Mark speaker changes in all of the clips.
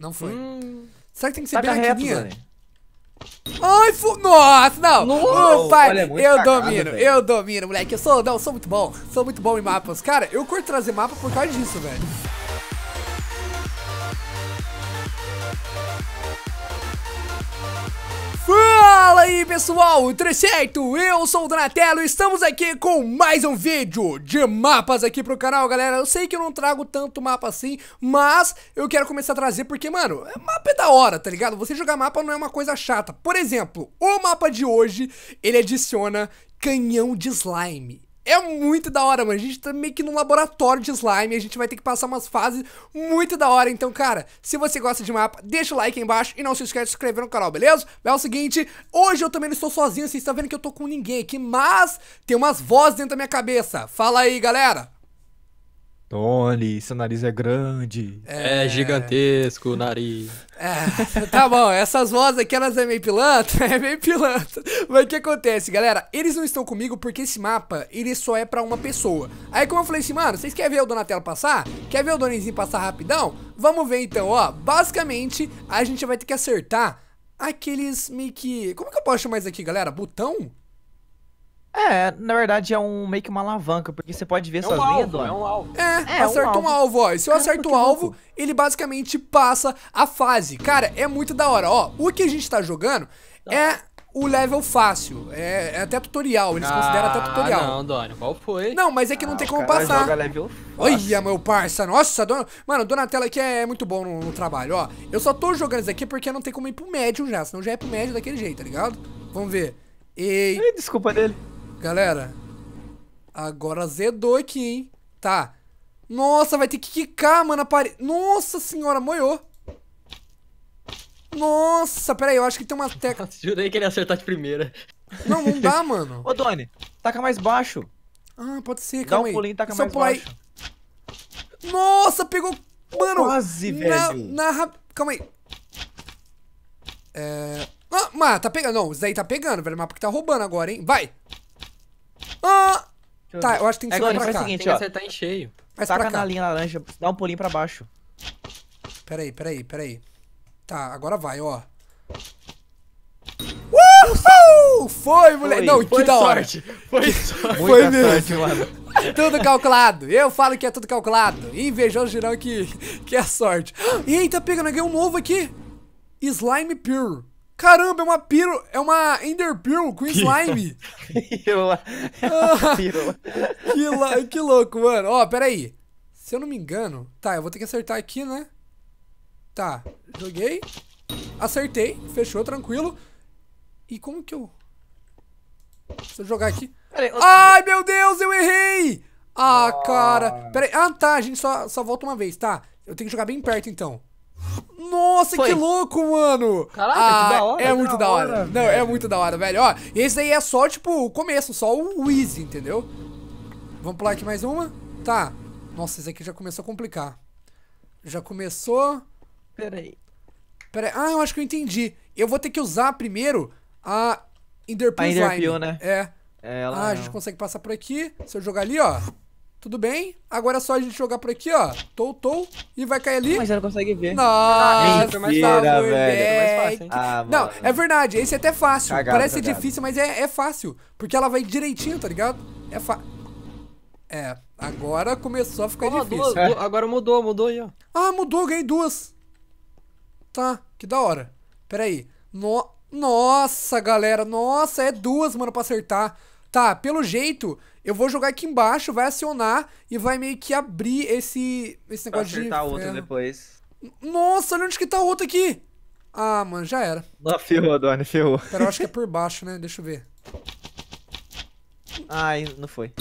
Speaker 1: Não foi. Hum, Será que tem que ser tá bem reto, Ai, fu... Nossa, não! Nossa, pai, olha, é eu cagado, domino, véio. eu domino, moleque. Eu sou, não, eu sou muito bom. Sou muito bom em mapas. Cara, eu curto trazer mapa por causa disso, velho. Fala aí pessoal, tudo certo? Eu sou o Donatello e estamos aqui com mais um vídeo de mapas aqui pro canal, galera Eu sei que eu não trago tanto mapa assim, mas eu quero começar a trazer porque, mano, é mapa é da hora, tá ligado? Você jogar mapa não é uma coisa chata Por exemplo, o mapa de hoje, ele adiciona canhão de slime é muito da hora, mano. A gente tá meio que num laboratório de slime. A gente vai ter que passar umas fases muito da hora. Então, cara, se você gosta de mapa, deixa o like aí embaixo e não se esquece de se inscrever no canal, beleza? É o seguinte, hoje eu também não estou sozinho. Vocês estão vendo que eu tô com ninguém aqui, mas tem umas vozes dentro da minha cabeça. Fala aí, galera.
Speaker 2: Tony, seu nariz é grande. É, é gigantesco o nariz.
Speaker 1: É, tá bom, essas vozes aqui, elas é meio pilantra, é meio pilantra. Mas o que acontece, galera? Eles não estão comigo porque esse mapa, ele só é pra uma pessoa. Aí como eu falei assim, mano, vocês querem ver o Donatello passar? Quer ver o Donizinho passar rapidão? Vamos ver então, ó. Basicamente, a gente vai ter que acertar aqueles meio que... Como que eu posso chamar isso aqui, galera? Botão? É, na verdade é um meio que uma alavanca, porque você pode ver
Speaker 3: é
Speaker 2: suas um linhas. É
Speaker 1: um É, é acerta um alvo. um alvo, ó. E se eu Cara, acerto um alvo, louco. ele basicamente passa a fase. Cara, é muito da hora. Ó, o que a gente tá jogando não. Tá. é o level fácil. É, é, até tutorial, eles ah, consideram até ah, tutorial. Não, Dona, qual foi? Não, mas é que não ah, tem como passar. Joga level fácil. Olha, meu parça. Nossa, dona. Mano, dona Tela aqui é muito bom no, no, trabalho, ó. Eu só tô jogando isso aqui porque não tem como ir pro médio já. Senão já é pro médio daquele jeito, tá ligado? Vamos ver. E... Desculpa dele. Galera, agora zedou aqui, hein? Tá. Nossa, vai ter que quicar, mano, a parede. Nossa senhora, moiou. Nossa, pera aí, eu acho que tem uma tecla.
Speaker 2: Jurei que ele ia acertar de primeira.
Speaker 1: Não,
Speaker 3: não dá, mano. Ô, Doni, taca mais baixo.
Speaker 1: Ah, pode ser, calma Dá um aí. pulinho e taca Só mais baixo. Nossa, pegou... Mano... Quase, na, velho. Na... Calma aí. É... Ah, mas tá pegando... Não, isso daí tá pegando, velho. Mas porque tá roubando agora, hein. Vai. Ah! Tá, eu acho que tem que ser é, pra cá. Seguinte, tem que acertar em cheio. Faz Taca na linha laranja, dá um pulinho pra baixo. Peraí, peraí, peraí. Tá, agora vai, ó. Uhul! Foi, moleque! Não, foi que da hora! Sorte. Foi
Speaker 2: sorte! Foi Muita mesmo! Sorte,
Speaker 1: tudo calculado! Eu falo que é tudo calculado! Invejoso geral que, que é sorte! Eita, pega, ganhei um novo aqui! Slime Pure! Caramba, é uma piro, é uma Ender Pearl com slime. Ah, que, louco, mano. Ó, peraí. Se eu não me engano... Tá, eu vou ter que acertar aqui, né? Tá, joguei. Acertei, fechou, tranquilo. E como que eu... Se eu jogar aqui... Ai, meu Deus, eu errei! Ah, cara. Ah. Peraí. Ah, tá, a gente só, só volta uma vez, tá. Eu tenho que jogar bem perto, então. Nossa, Foi. que louco, mano! Caraca, ah, que da hora! É muito da hora. hora. Não, é muito da hora, velho. Ó, esse daí é só, tipo, o começo, só o easy, entendeu? Vamos pular aqui mais uma? Tá. Nossa, esse aqui já começou a complicar. Já começou... Peraí. Peraí. Ah, eu acho que eu entendi. Eu vou ter que usar primeiro a Enderpeel A né? É. é. Ela ah, a é. gente consegue passar por aqui. Se eu jogar ali, ó. Tudo bem? Agora é só a gente jogar por aqui, ó. Tou, tou. E vai cair ali. Mas ela não consegue ver. Nossa, ah, foi mais fácil. Velho, mais fácil ah, não, mano. é verdade. Esse é até fácil. Cagado, Parece cagado. difícil, mas é, é fácil. Porque ela vai direitinho, tá ligado? É fácil. É, agora começou a ficar oh, difícil. Duas, é. Agora mudou, mudou aí, ó. Ah, mudou, ganhei duas. Tá, que da hora. Pera aí. No... Nossa, galera. Nossa, é duas, mano, pra acertar. Tá, pelo jeito, eu vou jogar aqui embaixo, vai acionar e vai meio que abrir esse, esse negócio de. acertar de... outro
Speaker 3: depois.
Speaker 1: Nossa, olha onde que tá o outro aqui! Ah, mano, já era.
Speaker 3: Não, ferrou, Doni, ferrou. Pera,
Speaker 1: eu acho que é por baixo, né? Deixa eu ver.
Speaker 3: Ai, ah, não foi.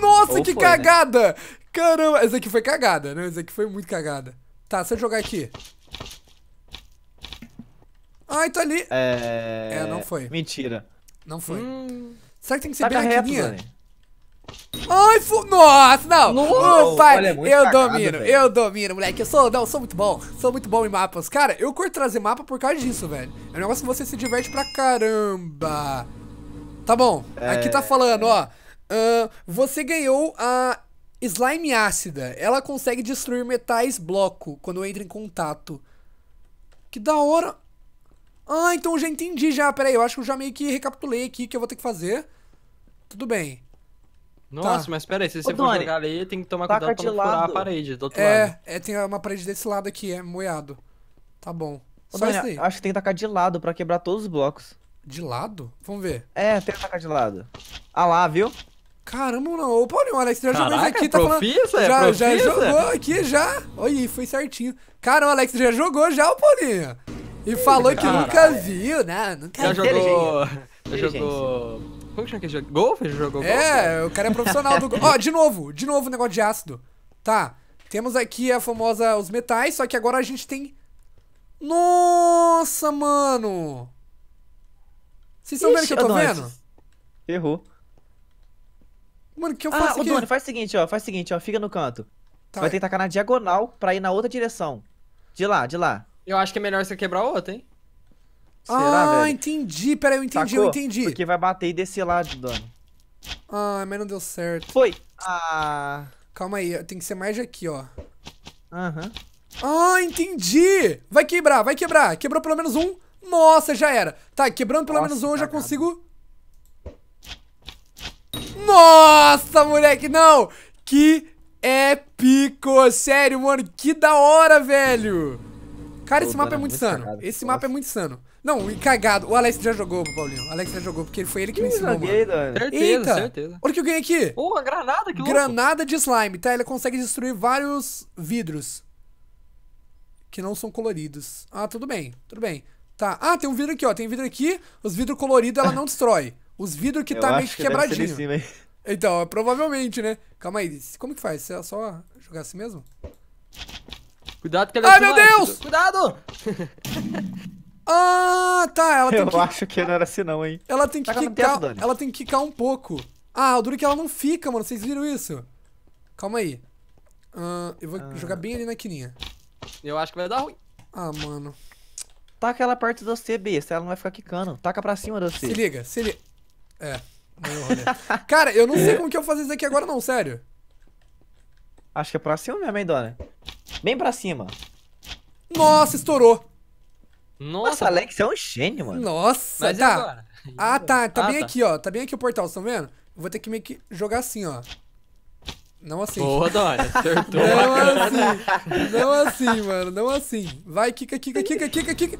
Speaker 3: Nossa, Ou que foi, né? cagada!
Speaker 1: Né? Caramba, essa aqui foi cagada, né? Essa aqui foi muito cagada. Tá, se eu jogar aqui. Ai, tá ali.
Speaker 3: É... É, não foi. Mentira.
Speaker 1: Não foi. Hum... Será que tem que ser Taca tá bem reto, aqui, né? Ai, fu... Nossa, não! Nossa, pai, olha, é eu cagado, domino, véio. eu domino, moleque. Eu sou, não, sou muito bom. Sou muito bom em mapas. Cara, eu curto trazer mapa por causa disso, velho. É um negócio que você se diverte pra caramba. Tá bom, é... aqui tá é. falando, ó. Uh, você ganhou a slime ácida. Ela consegue destruir metais bloco quando entra em contato. Que da hora. Ah, então eu já entendi já. Pera aí, eu acho que eu já meio que recapitulei aqui o que eu vou ter que fazer. Tudo bem.
Speaker 2: Nossa, tá. mas pera aí, se você Ô, for pegar jogar ali, tem que tomar cuidado pra não furar a parede do outro é, lado.
Speaker 1: É, tem uma parede desse lado aqui, é moiado. Tá bom. Ô, Só aí.
Speaker 3: Acho que tem que tacar de lado pra quebrar todos os blocos. De lado? Vamos
Speaker 1: ver. É, tem que tacar de lado. Ah lá, viu? Caramba, não. Ô, Paulinho, Alex você já jogou isso aqui, tá profissa, falando... É já, já jogou aqui, já. Olha, foi certinho. Cara, o Alex já jogou já, o Paulinho. E falou que nunca viu, né? Nunca já viu. jogou... Já
Speaker 2: jogou qual que chama aquele jogo? Golf? Ele jogou É, o cara é profissional do golfe. Ó, de
Speaker 1: novo, de novo o negócio de ácido. Tá, temos aqui a famosa, os metais, só que agora a gente tem... Nossa, mano! Vocês estão vendo o que eu tô Adonis. É vendo? Errou. Mano, o que eu faço ah, aqui? Dono,
Speaker 3: faz o seguinte, ó. Faz o seguinte, ó. Fica no canto. Tá. Vai tentar cair tacar na diagonal pra ir na outra direção. De lá, de lá.
Speaker 2: Eu acho que é melhor você quebrar a outra, hein? Será, ah, velho?
Speaker 3: entendi. Pera eu entendi, Sacou? eu entendi. Porque vai bater e descer lá de dano.
Speaker 1: Ah, mas não deu certo. Foi. Ah. Calma aí, tem que ser mais aqui, ó. Aham. Uhum. Ah, entendi. Vai quebrar, vai quebrar. Quebrou pelo menos um. Nossa, já era. Tá, quebrando pelo Nossa, menos um, eu já consigo... Nossa, moleque, não! Que épico! Sério, mano, que da hora, velho! Cara, esse mapa é muito insano. Esse mapa é muito insano. Não, cagado. O Alex já jogou, Paulinho. O Alex já jogou, porque foi ele que me ensinou, joguei, mano. Certeza, Eita, certeza. Olha o que eu ganhei aqui. granada, que louco. Granada de slime, tá? Ela consegue destruir vários vidros. Que não são coloridos. Ah, tudo bem, tudo bem. Tá. Ah, tem um vidro aqui, ó. Tem um vidro aqui. Os vidros coloridos ela não destrói. Os vidros que eu tá meio que quebradinho. Que cima, então, provavelmente, né? Calma aí. Como que faz? é só jogar assim mesmo? Cuidado que ele é Ai, meu Deus! Cuidado! Ah, tá. Ela tem Eu que... acho
Speaker 3: que não era assim não, hein.
Speaker 1: Ela tem que Taca tá quicar... ela tem que quicar um pouco. Ah, o duro que ela não fica, mano. Vocês viram isso? Calma aí. Ah, eu vou ah. jogar bem tá. ali na quininha.
Speaker 2: Eu acho que vai dar ruim. Ah,
Speaker 3: mano. Taca ela perto do C, besta. Ela não vai ficar quicando. Taca pra cima do C. Se liga, se liga.
Speaker 1: É. Cara, eu não sei como que eu vou fazer isso aqui agora não, sério.
Speaker 3: Acho que é pra cima mesmo, hein, Dona? Bem pra cima.
Speaker 1: Nossa, estourou.
Speaker 3: Nossa, Nossa Alex é um gênio, mano.
Speaker 1: Nossa, Mas tá. Agora? Ah, tá. Tá ah, bem tá. aqui, ó. Tá bem aqui o portal, vocês estão vendo? vou ter que meio que jogar assim, ó. Não assim. Boa, Dória. Acertou. não assim. Não assim, mano. Não assim. Vai, kika, kika, kika, kika, kika.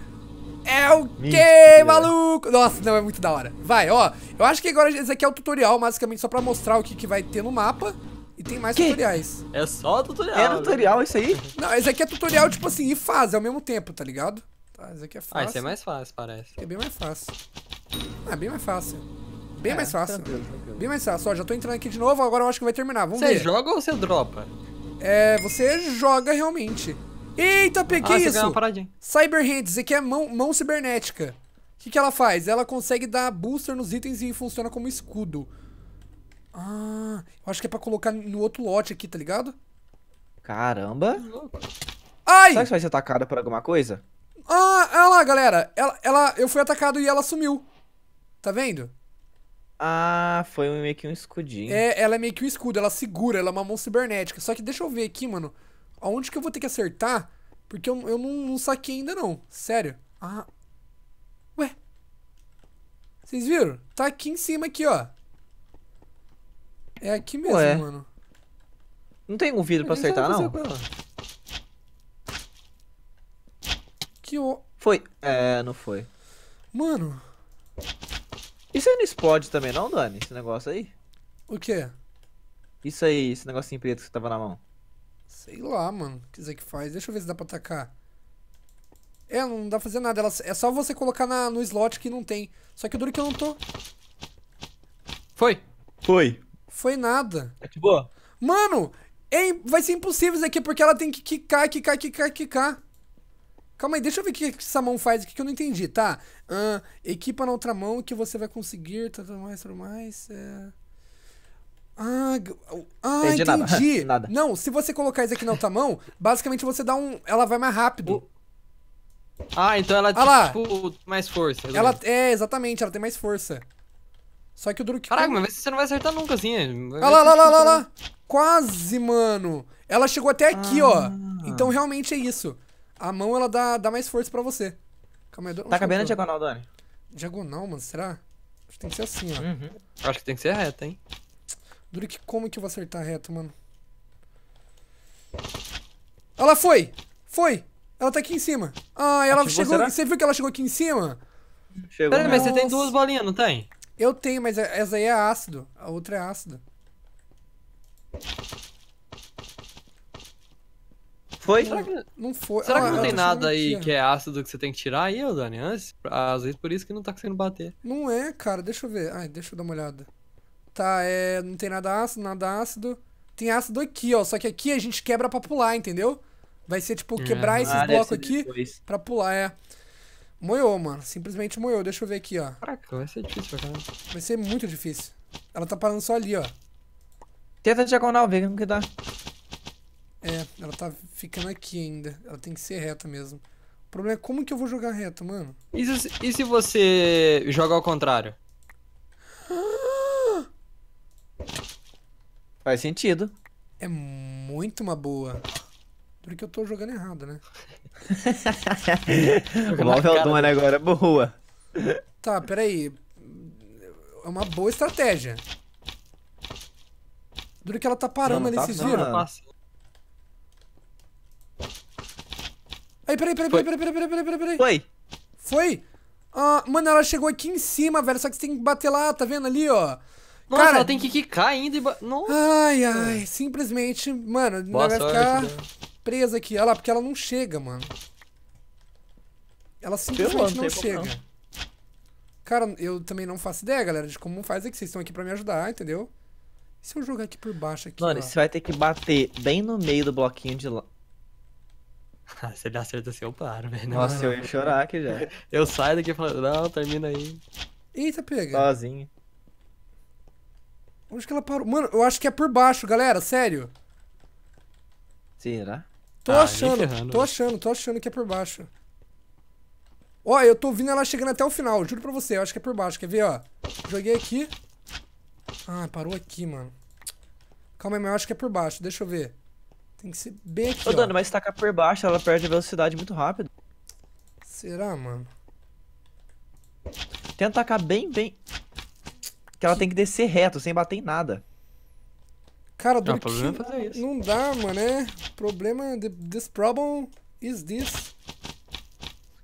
Speaker 1: É o quê, maluco? Nossa, não, é muito da hora. Vai, ó. Eu acho que agora esse aqui é o tutorial, basicamente, só pra mostrar o que, que vai ter no mapa. E tem mais que? tutoriais.
Speaker 2: É só tutorial. É tutorial né? isso
Speaker 1: aí? Não, esse aqui é tutorial, tipo assim, e fase ao mesmo tempo, tá ligado? Ah, isso aqui é, ah, é fácil. Ah, isso é mais fácil, parece. É bem mais fácil. Ah, é bem mais fácil. Bem é, mais fácil. Tranquilo, tranquilo. Bem mais fácil. Ó, já tô entrando aqui de novo, agora eu acho que vai terminar. Vamos você ver. Você joga ou você dropa? É, você joga realmente. Eita, peguei ah, isso! Ganhou uma paradinha. Cyber Hands, isso aqui é mão, mão cibernética. O que, que ela faz? Ela consegue dar booster nos itens e funciona como escudo. Ah, eu acho que é pra colocar no outro lote aqui, tá ligado?
Speaker 3: Caramba! Ai! Será que você vai ser atacada por alguma coisa?
Speaker 1: Ah, olha lá, galera. Ela, ela, eu fui atacado e ela sumiu. Tá vendo?
Speaker 3: Ah, foi meio que um escudinho. É,
Speaker 1: ela é meio que um escudo, ela segura, ela é uma mão cibernética. Só que deixa eu ver aqui, mano. Aonde que eu vou ter que acertar? Porque eu, eu não, não saquei ainda, não. Sério. Ah. Ué. Vocês viram? Tá aqui em cima, aqui, ó. É aqui mesmo, Ué. mano. Não tem um vidro pra acertar, não? Que o...
Speaker 3: Foi. É, não foi. Mano. Isso aí não explode também não, Dani? Esse negócio aí? O quê? Isso aí, esse negocinho preto que você tava na mão.
Speaker 1: Sei lá, mano. O que é que faz? Deixa eu ver se dá pra atacar. É, não dá pra fazer nada. Ela, é só você colocar na, no slot que não tem. Só que o duro é que eu não tô. Foi. Foi. Foi nada. boa Mano, é, vai ser impossível isso aqui porque ela tem que quicar, quicar, quicar, quicar. Calma aí, deixa eu ver o que essa mão faz aqui que eu não entendi, tá? Uh, equipa na outra mão que você vai conseguir, tudo tá, tá, mais, tudo tá, mais. É... Ah, ah entendi. entendi. Nada. nada. Não, se você colocar isso aqui na outra mão, basicamente você dá um. Ela vai mais rápido. Ah, então ela ah tem
Speaker 2: tipo, mais força. Ela,
Speaker 1: é, exatamente, ela tem mais força. Só que o que. Caraca, mas
Speaker 2: você não vai acertar nunca, assim. É, é olha lá, lá, lá, lá, lá.
Speaker 1: Quase, mano. Ela chegou até aqui, ah. ó. Então realmente é isso a mão ela dá, dá mais força pra você. Calma aí, Tá cabendo a diagonal, Dani? Diagonal, mano, será? Acho que tem que ser assim, ó. Uhum.
Speaker 2: Acho que tem que ser reta, hein?
Speaker 1: Durick, como que eu vou acertar reto, mano? Ela foi! Foi! Ela tá aqui em cima. Ah, ela Ativou, chegou. Será? Você viu que ela chegou aqui em cima?
Speaker 3: Chegou. mas você tem duas bolinhas, não tem?
Speaker 1: Eu tenho, mas é, essa aí é ácido. A outra é ácida. Foi? Será que não, foi? Será que ah, não tem nada aí que
Speaker 2: é ácido que você tem que tirar aí, ô Dani? às vezes por isso que não tá conseguindo bater.
Speaker 1: Não é, cara. Deixa eu ver. Ai, deixa eu dar uma olhada. Tá, é. Não tem nada ácido, nada ácido. Tem ácido aqui, ó. Só que aqui a gente quebra pra pular, entendeu? Vai ser tipo quebrar uhum. esses ah, blocos aqui depois. pra pular, é. Moiou, mano. Simplesmente moiou. Deixa eu ver aqui, ó. Caraca, vai ser difícil pra caramba. Vai ser muito difícil. Ela tá parando só ali, ó. Tenta diagonal, vê como que dá. É, ela tá ficando aqui ainda. Ela tem que ser reta mesmo. O problema é como que eu vou jogar reta, mano?
Speaker 2: E se, e se você joga ao contrário?
Speaker 1: Faz sentido. É muito uma boa. porque eu tô jogando errado, né?
Speaker 3: o Level Dona agora, é boa.
Speaker 1: Tá, peraí. É uma boa estratégia. Duro que ela tá parando não, não ali, tá vocês viram? Não, Aí, peraí, peraí, peraí, peraí, peraí, peraí, peraí, peraí, peraí. Foi. Foi? Ah, mano, ela chegou aqui em cima, velho. Só que você tem que bater lá, tá vendo ali, ó? Nossa, Cara, ela tem que quicar ainda e. Nossa. Ai, ai, simplesmente, mano, Boa vai é sorte, ficar né? presa aqui. Olha lá, porque ela não chega, mano. Ela simplesmente não, chega. Não. Cara, eu também não faço ideia, galera, de como faz que Vocês estão aqui pra me ajudar, entendeu? E se eu jogar aqui por baixo aqui? Mano, ó? você vai
Speaker 3: ter que bater bem no meio do bloquinho de lá.
Speaker 2: Se ele acerta assim, eu paro, velho. Nossa, não, eu ia chorar aqui já. Eu saio daqui e falo, não, termina aí. Eita, pega. Sozinho.
Speaker 1: Onde que ela parou? Mano, eu acho que é por baixo, galera, sério. Será? Tô ah, achando, ferrando, tô véio. achando, tô achando que é por baixo. Ó, eu tô vindo ela chegando até o final, juro pra você, eu acho que é por baixo. Quer ver, ó? Joguei aqui. Ah, parou aqui, mano. Calma aí, mas eu acho que é por baixo, deixa eu ver. Tem que ser bem aqui, Ô, Dani, mas se tacar por baixo, ela perde a velocidade muito rápido.
Speaker 3: Será, mano? Tenta tacar bem, bem... Que ela que... tem que descer reto, sem bater em nada.
Speaker 1: Cara, o duro não, que... É não dá, mano, é... Problema... This problem is this.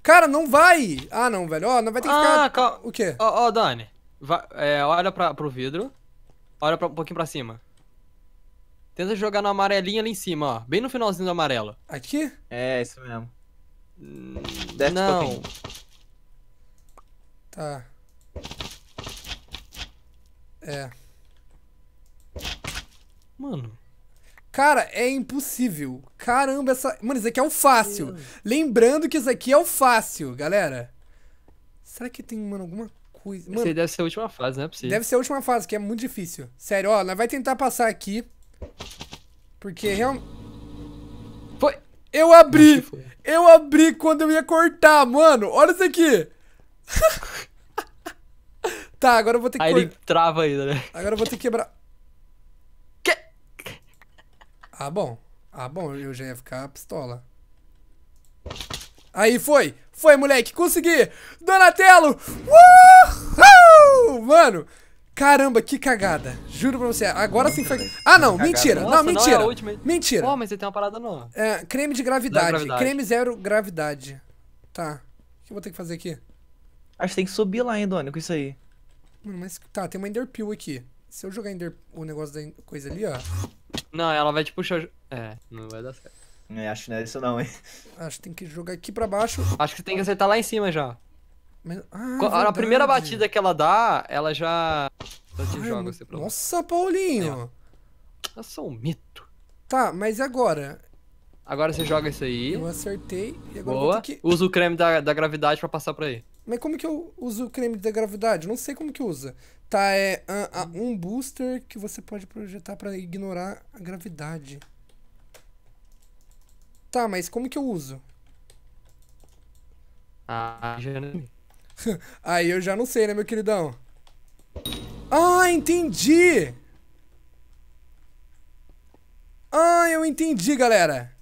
Speaker 1: Cara, não vai! Ah, não, velho. Ó, oh, não vai ter que ah, ficar... Cal... O quê?
Speaker 2: Ó, oh, oh, Dani. Vai, é, olha pra, pro vidro. Olha pra, um pouquinho pra cima. Tenta jogar no amarelinho ali em cima, ó. Bem no finalzinho do amarelo. Aqui? É, isso mesmo. Hum, não.
Speaker 1: tá. É. Mano. Cara, é impossível. Caramba, essa. Mano, isso aqui é o fácil. Lembrando que isso aqui é o fácil, galera. Será que tem, mano, alguma coisa. Mano, Esse deve ser a última fase, não é possível. Deve ser a última fase, que é muito difícil. Sério, ó, nós vai tentar passar aqui. Porque realmente. Foi. Eu abri! Foi. Eu abri quando eu ia cortar, mano! Olha isso aqui! tá, agora eu vou ter que. Aí cor... ele
Speaker 2: trava ainda, né?
Speaker 1: Agora eu vou ter que quebrar. Que? Ah, bom. Ah, bom, eu já ia ficar pistola. Aí foi! Foi, moleque! Consegui! Donatello! Mano! Caramba, que cagada. Juro pra você. Agora sim foi. Ah, não, cagada. mentira. Nossa, não, é mentira. Não é última... Mentira. Oh,
Speaker 2: mas ele tem uma parada nova.
Speaker 1: É, creme de gravidade. É gravidade. Creme zero gravidade. Tá. O que eu vou ter que fazer aqui? Acho que tem que subir lá, hein, Doni, com isso aí. mas tá, tem uma Enderpeel aqui. Se eu jogar ender... o negócio da coisa ali, ó.
Speaker 2: Não, ela vai te puxar. É, não vai dar certo. É, acho que não é isso não, hein?
Speaker 1: Acho que tem que jogar aqui pra baixo. Acho que tem que acertar lá em cima já. Mas, ah, a, primeira
Speaker 2: batida que ela dá, ela já. Ai, joga você
Speaker 1: Nossa, Paulinho!
Speaker 2: É. Eu sou um mito.
Speaker 1: Tá, mas agora?
Speaker 2: Agora você joga isso aí. Eu
Speaker 1: acertei
Speaker 2: e agora Boa. Que... Usa o creme da, da gravidade pra passar pra aí.
Speaker 1: Mas como que eu uso o creme da gravidade? Não sei como que usa. Tá, é um, ah, ah, um booster que você pode projetar pra ignorar a gravidade. Tá, mas como que eu uso?
Speaker 2: Ah, já não é
Speaker 1: Aí eu já não sei, né, meu queridão? Ah, entendi! Ah, eu entendi, galera!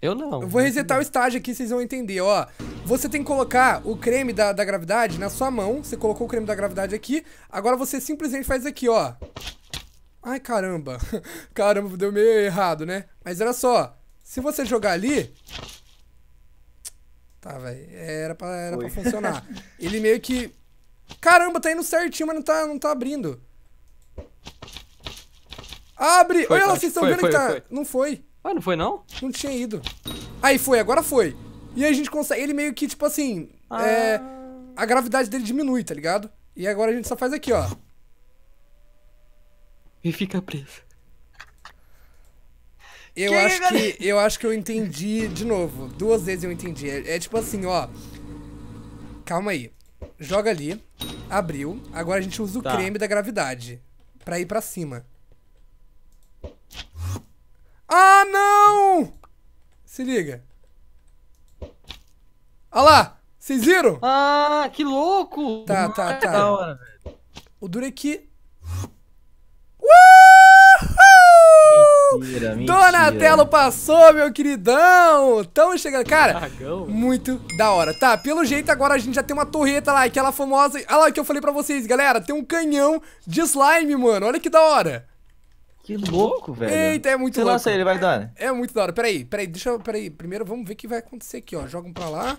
Speaker 1: Eu não. Eu vou resetar o estágio aqui, vocês vão entender, ó. Você tem que colocar o creme da, da gravidade na sua mão. Você colocou o creme da gravidade aqui. Agora você simplesmente faz aqui, ó. Ai, caramba. Caramba, deu meio errado, né? Mas era só. Se você jogar ali, Tá, velho. Era pra, era pra funcionar. Ele meio que. Caramba, tá indo certinho, mas não tá, não tá abrindo. Abre! Foi, Olha lá, vocês estão vendo foi, que tá. Foi. Não foi. Ah, não foi não? Não tinha ido. Aí foi, agora foi. E aí a gente consegue. Ele meio que, tipo assim. Ah. É, a gravidade dele diminui, tá ligado? E agora a gente só faz aqui, ó. E fica preso. Eu que acho que, que, eu acho que eu entendi de novo. Duas vezes eu entendi. É, é, tipo assim, ó. Calma aí. Joga ali. Abriu. Agora a gente usa o tá. creme da gravidade para ir para cima. Ah, não! Se liga. Olha lá! Vocês viram? Ah, que louco! Tá, tá, tá. O duro é que
Speaker 3: Donatello
Speaker 1: passou, meu queridão. Tamo chegando. Cara, Dragão, muito da hora. Tá, pelo jeito agora a gente já tem uma torreta lá, aquela famosa... Olha lá o que eu falei pra vocês, galera. Tem um canhão de slime, mano. Olha que da hora. Que louco, velho. Eita, é muito Você louco. lança ele, vai dar. É, é muito da hora. Peraí, peraí, deixa eu... Peraí, primeiro vamos ver o que vai acontecer aqui, ó. Joga um pra lá.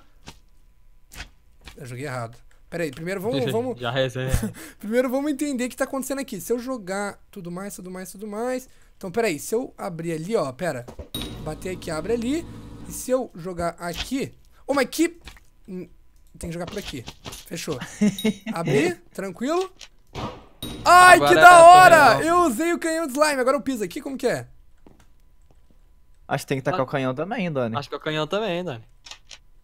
Speaker 1: Eu joguei errado. Peraí, primeiro vamos... vamos... Já, já, primeiro vamos entender o que tá acontecendo aqui. Se eu jogar tudo mais, tudo mais, tudo mais... Então, peraí, se eu abrir ali, ó, pera. Bater aqui, abre ali. E se eu jogar aqui... Oh, mas que... Hum, tem que jogar por aqui. Fechou. Abri, tranquilo. Ai, agora que da é hora! Eu usei o canhão de slime, agora eu piso aqui, como que é?
Speaker 3: Acho que tem que tacar ah. o canhão também, Dani. Acho
Speaker 2: que é o canhão também, Dani.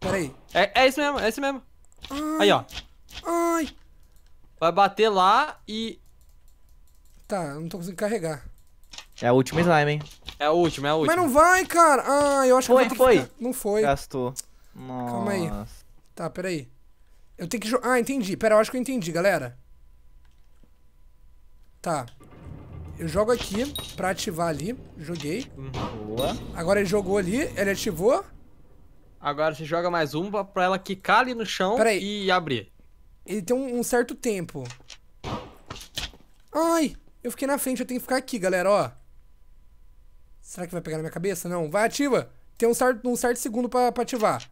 Speaker 2: Peraí. É, é isso mesmo, é isso mesmo.
Speaker 1: Ai. Aí, ó. Ai.
Speaker 2: Vai bater lá e...
Speaker 1: Tá, eu não tô conseguindo carregar.
Speaker 3: É a última slime, hein? É a última, é a última. Mas
Speaker 1: não vai, cara. Ah, eu acho foi, que eu foi. Que... Não foi.
Speaker 3: Gastou. Nossa. Calma aí.
Speaker 1: Tá, peraí. Eu tenho que jogar. Ah, entendi. Pera, eu acho que eu entendi, galera. Tá. Eu jogo aqui pra ativar ali. Joguei. Boa. Agora ele jogou ali, ele ativou. Agora você
Speaker 2: joga mais uma pra ela quicar ali no chão Peraí. e abrir.
Speaker 1: Ele tem um, certo tempo. Ai, eu fiquei na frente, eu tenho que ficar aqui, galera, ó. Será que vai pegar na minha cabeça? Não. Vai, ativa. Tem um certo, um certo segundo pra, pra ativar.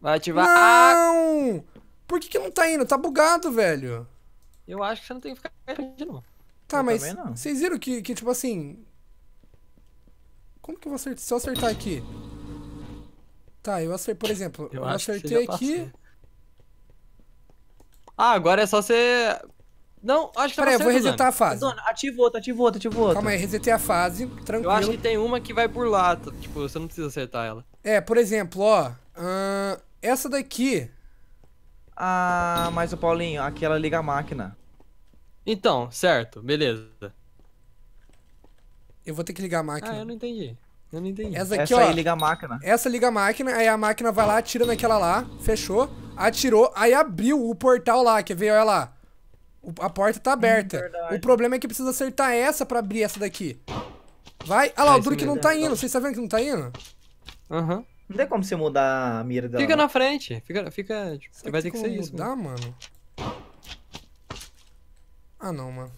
Speaker 1: Vai ativar. Não! Por que, que não tá indo? Tá bugado, velho.
Speaker 2: Eu acho que você não tem que ficar de novo.
Speaker 1: Tá, eu mas vocês viram que, que, tipo assim... Como que eu vou acertar? Se eu acertar aqui... Tá, eu acertei, por exemplo, eu, eu acertei aqui... Ah, agora é só você não, acho que tá Peraí, eu vou resetar a fase. Zona, ativa outra, ativa outra, ativa outra. Calma aí, resetei a fase, tranquilo. Eu acho que tem uma que vai por lá,
Speaker 2: tipo, você não precisa acertar ela.
Speaker 1: É, por exemplo, ó, essa daqui... Ah, mas o Paulinho, aqui ela
Speaker 2: liga a máquina. Então, certo, beleza.
Speaker 1: Eu vou ter que ligar a máquina. Ah, eu não entendi. Eu não entendi. Essa aqui, essa ó. Aí liga a máquina. Essa liga a máquina, aí a máquina vai lá, atira naquela lá, fechou, atirou, aí abriu o portal lá, quer ver? Olha lá. A porta tá aberta. o problema é que precisa acertar essa pra abrir essa daqui. Vai. Ah lá, é, o que não tá indo. Vocês estão tá vendo que não tá indo? Aham. Uhum. Não tem como você
Speaker 2: mudar a mira dela. Fica né? na frente. Fica, fica,
Speaker 1: tipo, Você vai ter que ser mudar, isso. mudar, mano? Ah, não, mano.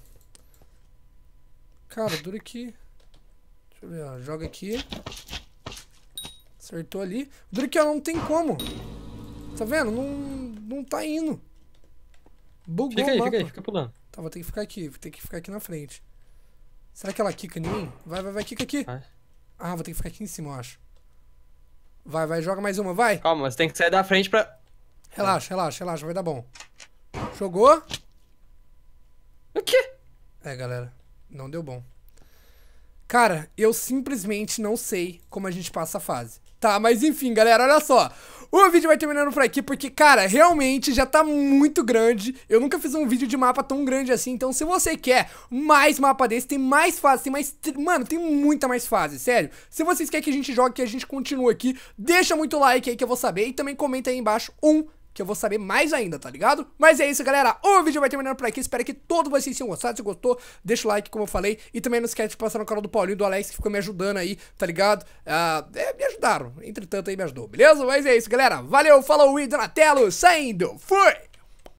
Speaker 1: Cara, dura aqui. Deixa eu ver, ó. Joga aqui. Acertou ali. Dura aqui, ó. Não tem como. Tá vendo? Não, não tá indo. Bugou fica aí, o mapa. Fica aí, fica pulando. Tá, vou ter que ficar aqui, vou ter que ficar aqui na frente. Será que ela quica em mim? Vai, vai, vai, quica aqui. Vai. Ah, vou ter que ficar aqui em cima, eu acho. Vai, vai, joga mais
Speaker 2: uma, vai. Calma, você tem que sair da frente pra...
Speaker 1: Relaxa, relaxa, relaxa, vai dar bom. Jogou. O quê? É, galera, não deu bom. Cara, eu simplesmente não sei como a gente passa a fase. Tá, mas enfim, galera, olha só. O vídeo vai terminando por aqui, porque, cara, realmente já tá muito grande. Eu nunca fiz um vídeo de mapa tão grande assim, então se você quer mais mapa desse, tem mais fases, tem mais... Mano, tem muita mais fase, sério. Se vocês querem que a gente jogue, que a gente continue aqui, deixa muito like aí que eu vou saber. E também comenta aí embaixo um que eu vou saber mais ainda, tá ligado? Mas é isso, galera. O vídeo vai terminando por aqui. Espero que todos vocês tenham gostado. Se gostou, deixa o like, como eu falei. E também não esquece de passar no canal do Paulinho e do Alex, que ficou me ajudando aí, tá ligado? Ah, é, me ajudaram. Entretanto, aí me ajudou, beleza? Mas é isso, galera. Valeu, falou, e Donatello, saindo. Fui!